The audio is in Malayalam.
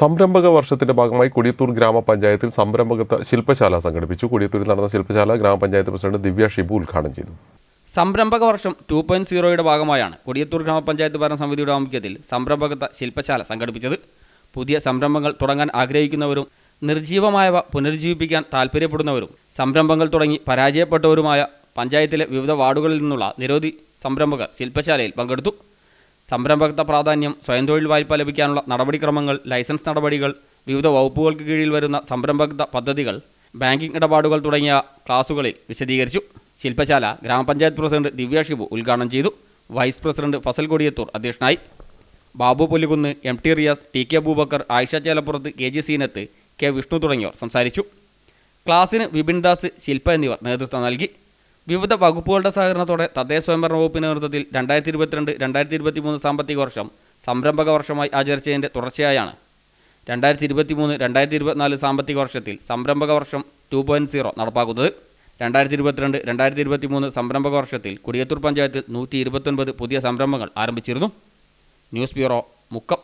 സംരംഭക വർഷത്തിന്റെ ഭാഗമായി കൊടിയത്തൂർ ഗ്രാമപഞ്ചായത്തിൽ സംരംഭകത്വ ശില്പശാല സംഘടിപ്പിച്ചു കൊടിയത്തൂരിൽ നടന്ന ശില്പശാല ഗ്രാമപഞ്ചായത്ത് പ്രസിഡന്റ് ദിവ്യ ഷിബു ഉദ്ഘാടനം ചെയ്തു സംരംഭക വർഷം ടു പോയിന്റ് സീറോയുടെ ഭാഗമായാണ് കൊടിയത്തൂർ ഗ്രാമപഞ്ചായത്ത് ഭരണസമിതിയുടെ ആഭിമുഖ്യത്തിൽ സംരംഭകത്വ ശില്പശാല സംഘടിപ്പിച്ചത് പുതിയ സംരംഭങ്ങൾ തുടങ്ങാൻ ആഗ്രഹിക്കുന്നവരും നിർജീവമായവ പുനരുജ്ജീവിപ്പിക്കാൻ താൽപ്പര്യപ്പെടുന്നവരും സംരംഭങ്ങൾ തുടങ്ങി പരാജയപ്പെട്ടവരുമായ പഞ്ചായത്തിലെ വിവിധ വാർഡുകളിൽ നിന്നുള്ള നിരവധി സംരംഭകർ ശില്പശാലയിൽ പങ്കെടുത്തു സംരംഭകത്വ പ്രാധാന്യം സ്വയം തൊഴിൽ വായ്പ ലഭിക്കാനുള്ള നടപടിക്രമങ്ങൾ ലൈസൻസ് നടപടികൾ വിവിധ വകുപ്പുകൾക്ക് കീഴിൽ വരുന്ന സംരംഭകത്വ പദ്ധതികൾ ബാങ്കിംഗ് ഇടപാടുകൾ തുടങ്ങിയ ക്ലാസുകളിൽ വിശദീകരിച്ചു ശില്പശാല ഗ്രാമപഞ്ചായത്ത് പ്രസിഡന്റ് ദിവ്യ ഷിബു ഉദ്ഘാടനം ചെയ്തു വൈസ് പ്രസിഡന്റ് ഫസൽ കൊടിയത്തൂർ അധ്യക്ഷനായി Babu Pulikunnu M T Riyas T K Aboobacker Ayisha Chelappurath K G Seenath K Vishnu തുടങ്ങിയവർ സംസാരിച്ചു ക്ലാസ്സിന് വിപിൻദാസ് ശില്പ എന്നിവർ നേതൃത്വം നൽകി വിവിധ വകുപ്പുകളുടെ സഹകരണത്തോടെ തദ്ദേശ സ്വയംഭരണ വകുപ്പിന്റെ നേതൃത്വത്തിൽ രണ്ടായിരത്തി ഇരുപത്തിരണ്ട് രണ്ടായിരത്തി ഇരുപത്തി മൂന്ന് സാമ്പത്തിക വർഷം സംരംഭക വർഷമായി ആചരിച്ചതിൻ്റെ തുടർച്ചയായാണ് രണ്ടായിരത്തി ഇരുപത്തി മൂന്ന് രണ്ടായിരത്തി ഇരുപത്തിനാല് സാമ്പത്തിക വർഷത്തിൽ സംരംഭക വർഷം ടു പോയിൻറ്റ് സീറോ നടപ്പാക്കുന്നത് രണ്ടായിരത്തി ഇരുപത്തിരണ്ട് രണ്ടായിരത്തി ഇരുപത്തി മൂന്ന് സംരംഭക വർഷത്തിൽ കുടിയത്തൂർ പഞ്ചായത്തിൽ നൂറ്റി ഇരുപത്തൊൻപത് പുതിയ സംരംഭങ്ങൾ ആരംഭിച്ചിരുന്നു ന്യൂസ് ബ്യൂറോ മുക്കം